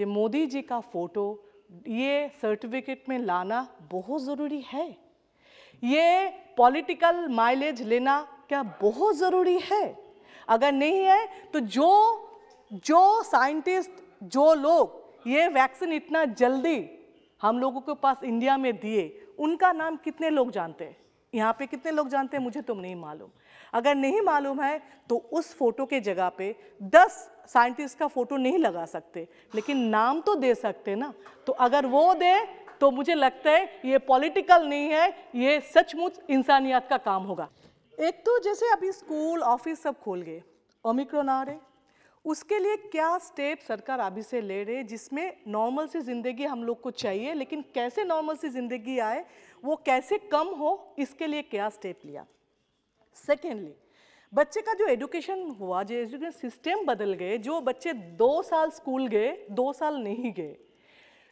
ये मोदी जी का फ़ोटो ये सर्टिफिकेट में लाना बहुत ज़रूरी है ये पॉलिटिकल माइलेज लेना क्या बहुत ज़रूरी है अगर नहीं है तो जो जो साइंटिस्ट जो लोग ये वैक्सीन इतना जल्दी हम लोगों के पास इंडिया में दिए उनका नाम कितने लोग जानते हैं यहाँ पे कितने लोग जानते हैं मुझे तुम तो नहीं मालूम अगर नहीं मालूम है तो उस फोटो के जगह पे दस साइंटिस्ट का फोटो नहीं लगा सकते लेकिन नाम तो दे सकते ना तो अगर वो दे तो मुझे लगता है ये पॉलिटिकल नहीं है ये सचमुच इंसानियत का काम होगा एक तो जैसे अभी स्कूल ऑफिस सब खोल गए ओमिक्रोन आ रहे उसके लिए क्या स्टेप सरकार अभी से ले रहे जिसमें नॉर्मल सी ज़िंदगी हम लोग को चाहिए लेकिन कैसे नॉर्मल सी ज़िंदगी आए वो कैसे कम हो इसके लिए क्या स्टेप लिया सेकेंडली बच्चे का जो एजुकेशन हुआ जो एजुकेशन सिस्टम बदल गए जो बच्चे दो साल स्कूल गए दो साल नहीं गए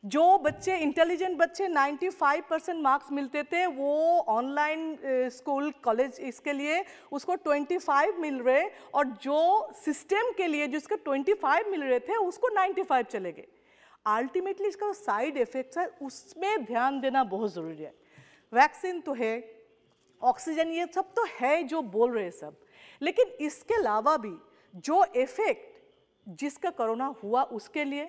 जो बच्चे इंटेलिजेंट बच्चे 95 परसेंट मार्क्स मिलते थे वो ऑनलाइन स्कूल कॉलेज इसके लिए उसको 25 मिल रहे और जो सिस्टम के लिए जिसको 25 मिल रहे थे उसको 95 चले गए अल्टीमेटली इसका साइड इफेक्ट्स है उसमें ध्यान देना बहुत ज़रूरी है वैक्सीन तो है ऑक्सीजन ये सब तो है जो बोल रहे सब लेकिन इसके अलावा भी जो इफेक्ट जिसका कोरोना हुआ उसके लिए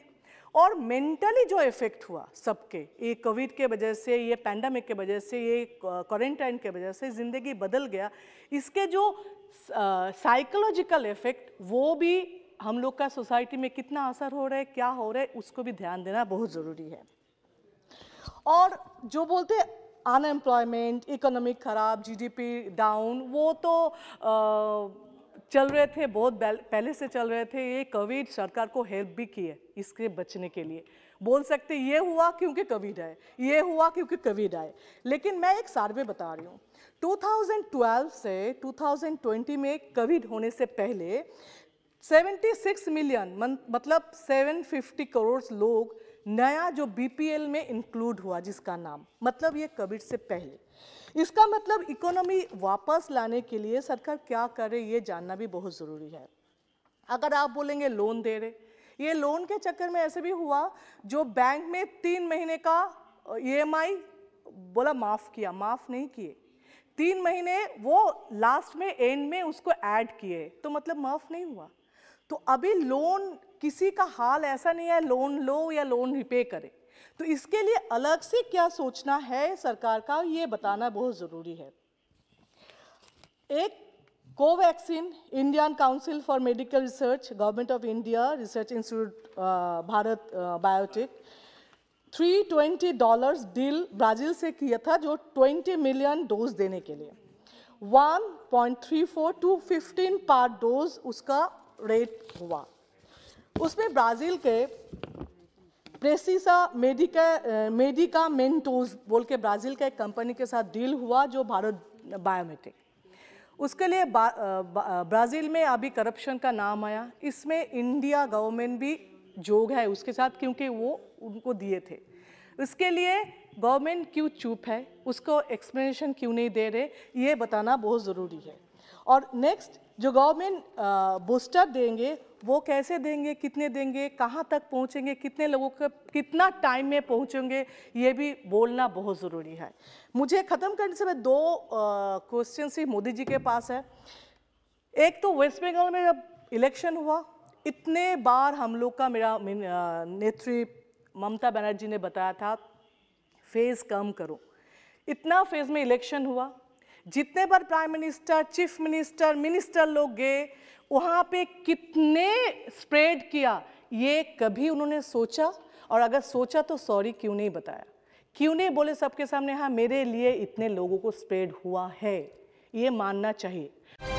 और मेंटली जो इफ़ेक्ट हुआ सबके ये कोविड के वजह से ये पैंडमिक के वजह से ये क्वारंटाइन के वजह से ज़िंदगी बदल गया इसके जो साइकोलॉजिकल इफ़ेक्ट वो भी हम लोग का सोसाइटी में कितना असर हो रहा है क्या हो रहा है उसको भी ध्यान देना बहुत ज़रूरी है और जो बोलते हैं अनएम्प्लॉयमेंट इकोनॉमिक खराब जीडीपी डाउन वो तो uh, चल रहे थे बहुत पहले से चल रहे थे ये कोविड सरकार को हेल्प भी की है इसके बचने के लिए बोल सकते ये हुआ क्योंकि कोविड आए ये हुआ क्योंकि कोविड आए लेकिन मैं एक सर्वे बता रही हूँ 2012 से 2020 में कोविड होने से पहले 76 मिलियन मतलब 750 करोड़ लोग नया जो बी में इंक्लूड हुआ जिसका नाम मतलब ये कोविड से पहले इसका मतलब इकोनॉमी वापस लाने के लिए सरकार क्या करे ये जानना भी बहुत ज़रूरी है अगर आप बोलेंगे लोन दे रहे ये लोन के चक्कर में ऐसे भी हुआ जो बैंक में तीन महीने का ई e बोला माफ़ किया माफ़ नहीं किए तीन महीने वो लास्ट में एंड में उसको ऐड किए तो मतलब माफ़ नहीं हुआ तो अभी लोन किसी का हाल ऐसा नहीं है लोन लो या लोन रिपे करें तो इसके लिए अलग से क्या सोचना है सरकार का ये बताना बहुत ज़रूरी है एक Covaxin Indian council for medical research government of India research institute Bharat Biotech three twenty dollars deal Brazil से किया था जो ट्वेंटी मिलियन डोज देने के लिए 1.34 टू 15 पार डोज उसका रेट हुआ उसमें ब्राज़ील के प्रेसिसा मेडिका मेडिका मेंटोज बोल के ब्राज़ील का एक कंपनी के साथ डील हुआ जो भारत बायोमेट्रिक उसके लिए ब्राज़ील में अभी करप्शन का नाम आया इसमें इंडिया गवर्नमेंट भी जोग है उसके साथ क्योंकि वो उनको दिए थे इसके लिए गवर्नमेंट क्यों चुप है उसको एक्सप्लेनेशन क्यों नहीं दे रहे ये बताना बहुत ज़रूरी है और नेक्स्ट जो गवर्नमेंट बूस्टर देंगे वो कैसे देंगे कितने देंगे कहाँ तक पहुँचेंगे कितने लोगों का कितना टाइम में पहुँचेंगे ये भी बोलना बहुत ज़रूरी है मुझे ख़त्म करने से दो क्वेश्चन ही मोदी जी के पास है एक तो वेस्ट बंगाल में जब इलेक्शन हुआ इतने बार हम लोग का मेरा नेत्री ममता बनर्जी ने बताया था फेज़ कम करो इतना फेज़ में इलेक्शन हुआ जितने बार prime minister chief minister minister लोग गए वहाँ पे कितने स्प्रेड किया ये कभी उन्होंने सोचा और अगर सोचा तो सॉरी क्यों नहीं बताया क्यों नहीं बोले सबके सामने हाँ मेरे लिए इतने लोगों को स्प्रेड हुआ है ये मानना चाहिए